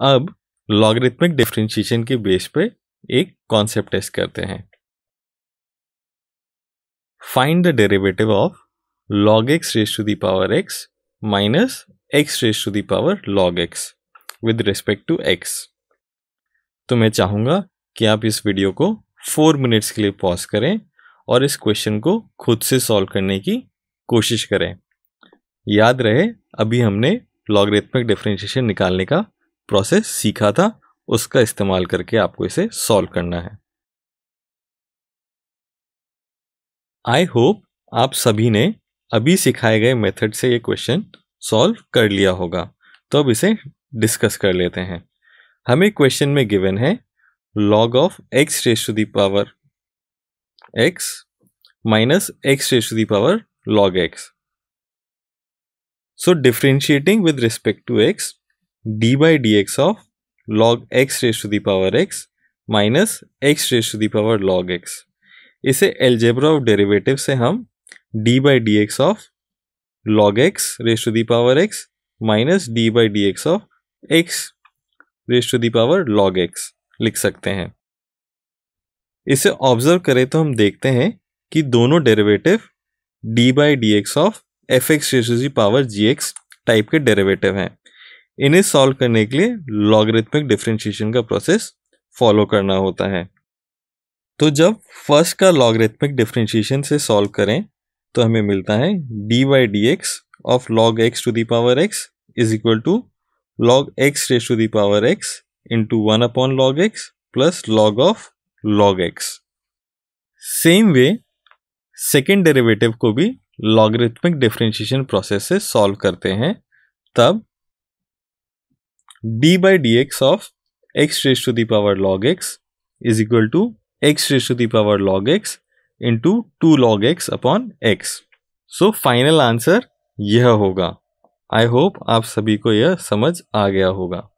अब logarithmic differentiation के base पे एक कॉन्सेप्ट टेस्ट करते हैं find the derivative of log x raise to the power x minus x x to to the power log x with respect to तो मैं चाहूंगा कि आप इस वीडियो को फोर मिनट्स के लिए पॉज करें और इस क्वेश्चन को खुद से सॉल्व करने की कोशिश करें याद रहे अभी हमने लॉगरिथमिक डिफ्रेंशिएशन निकालने का प्रोसेस सीखा था उसका इस्तेमाल करके आपको इसे सॉल्व करना है आई होप आप सभी ने अभी सिखाए गए मेथड से ये क्वेश्चन सॉल्व कर लिया होगा तो अब इसे डिस्कस कर लेते हैं हमें क्वेश्चन में गिवन है log of x raise to the power x minus x raised to the power log x. So differentiating with respect d by d x of log x to the power x minus x raise to the power log x इसे algebra of derivative से हम d by d x of log x raise to the power x minus d by d x of x raise to the power log x लिख सकते हैं इसे observe करें तो हम देखते हैं कि दोनों derivative d by d x of f x raise to the power g x type के डेरिवेटिव हैं इन्हें सॉल्व करने के लिए लॉगरिथमिक डिफ्रेंशिएशन का प्रोसेस फॉलो करना होता है तो जब फर्स्ट का लॉगरिथमिक डिफ्रेंशिएशन से सॉल्व करें तो हमें मिलता है d by d x of log x to the power x is equal to log x raise to the power x into one upon log x plus log of log x same way second derivative को भी logarithmic differentiation process से solve करते हैं तब d by dx of x raised to the power log x is equal to x raised to the power log x into 2 log x upon x. So final answer यह होगा I hope आप सभी को यह समझ आ गया होगा